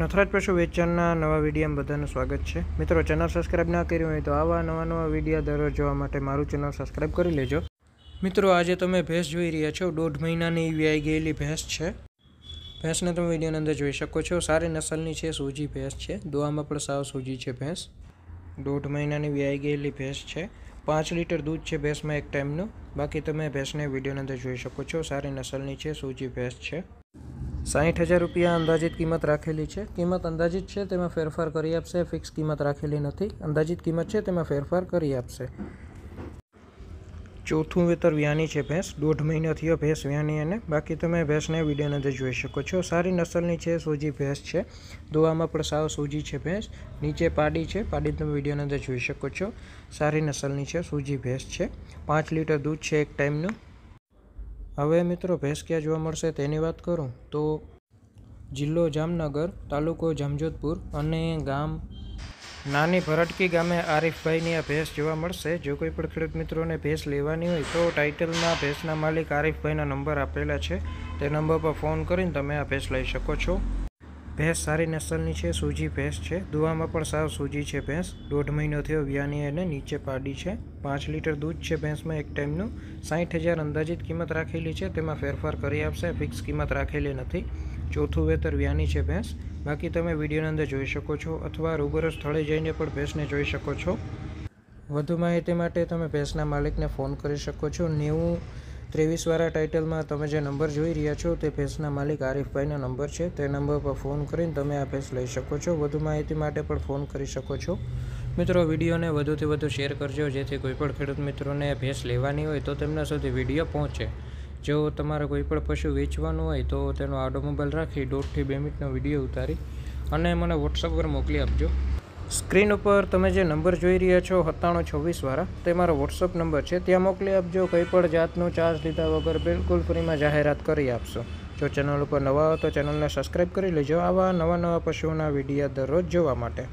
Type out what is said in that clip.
નથરાજ પશુ વેચાણના નવા વિડીયામાં બધાનું સ્વાગત છે મિત્રો ચેનલ સબસ્ક્રાઈબ ના કર્યું હોય તો આવા નવા નવા વિડીયા દરરોજ જોવા માટે મારું ચેનલ સબસ્ક્રાઈબ કરી લેજો મિત્રો આજે તમે ભેંસ જોઈ રહ્યા છો દોઢ મહિનાની એવી આવી ગયેલી ભેંસ છે ભેંસને તમે વિડીયોની અંદર જોઈ શકો છો સારી નસલની છે સૂજી ભેંસ છે દોવામાં પણ સાવ સૂજી છે ભેંસ દોઢ મહિનાની વ્યાઈ ગયેલી ભેંસ છે પાંચ લીટર દૂધ છે ભેંસમાં એક ટાઈમનું બાકી તમે ભેંસને વિડીયોની અંદર જોઈ શકો છો સારી નસલની છે સૂજી ભેંસ છે સાહીઠ હજાર રૂપિયા અંદાજિત કિંમત રાખેલી છે કિંમત અંદાજિત છે તેમાં ફેરફાર કરી આપશે ફિક્સ કિંમત રાખેલી નથી અંદાજિત કિંમત છે તેમાં ફેરફાર કરી આપશે ચોથું વેતર વ્યાની છે ભેંસ દોઢ મહિના ભેંસ વ્યાની અને બાકી તમે ભેંસને વિડીયોને અંદર જોઈ શકો છો સારી નસલની છે સોજી ભેંસ છે દોવામાં પણ સાવ સોજી છે ભેંસ નીચે પાડી છે પાડી તમે વિડીયોને અંદર જોઈ શકો છો સારી નસલની છે સોજી ભેંસ છે પાંચ લીટર દૂધ છે એક ટાઈમનું હવે મિત્રો ભેંસ ક્યાં જોવા મળશે તેની વાત કરું તો જિલ્લો જામનગર તાલુકો જામજોધપુર અને ગામ નાની ભરટકી ગામે આરીફભાઈની આ ભેંસ જોવા મળશે જો કોઈ પણ ખેડૂત મિત્રોને ભેંસ લેવાની હોય તો ટાઇટલમાં ભેંસના માલિક આરીફભાઈના નંબર આપેલા છે તે નંબર પર ફોન કરીને તમે આ ભેંસ લઈ શકો છો ભેંસ સારી નસલની છે સૂજી ભેંસ છે દુવામાં પણ સાવ સૂજી છે ભેંસ દોઢ મહિનો થયો વ્યાની એને નીચે પાડી છે પાંચ લીટર દૂધ છે ભેંસમાં એક ટાઈમનું સાઠ હજાર અંદાજિત કિંમત રાખેલી છે તેમાં ફેરફાર કરી આપશે ફિક્સ કિંમત રાખેલી નથી ચોથું વેતર વ્યાની છે ભેંસ બાકી તમે વિડીયોની અંદર જોઈ શકો છો અથવા રૂબરૂ સ્થળે જઈને પણ ભેંસને જોઈ શકો છો વધુ માહિતી માટે તમે ભેંસના માલિકને ફોન કરી શકો છો નેવું ત્રેવીસવાળા ટાઇટલમાં તમે જે નંબર જોઈ રહ્યા છો તે ભેંસના માલિક આરીફભાઈનો નંબર છે તે નંબર પર ફોન કરીને તમે આ ભેંસ લઈ શકો છો વધુ માહિતી માટે પણ ફોન કરી શકો છો મિત્રો વિડીયોને વધુથી વધુ શેર કરજો જેથી કોઈપણ ખેડૂત મિત્રોને ભેંસ લેવાની હોય તો તેમના સુધી વિડીયો પહોંચે જો તમારે કોઈપણ પશુ વેચવાનું હોય તો તેનો આડો મોબાઈલ રાખી દોઢથી બે મિનિટનો વિડીયો ઉતારી અને મને વોટ્સઅપ પર મોકલી આપજો સ્ક્રીન ઉપર તમે જે નંબર જોઈ રહ્યા છો સત્તાણું છવ્વીસવાળા તે મારો વોટ્સઅપ નંબર છે ત્યાં મોકલી આપજો કંઈ પણ જાતનો ચાર્જ લીધા વગર બિલકુલ ફ્રીમાં જાહેરાત કરી આપશો જો ચેનલ ઉપર નવા હો તો ચેનલને સબસ્ક્રાઈબ કરી લેજો આવા નવા નવા પશુઓના વિડીયા દરરોજ જોવા માટે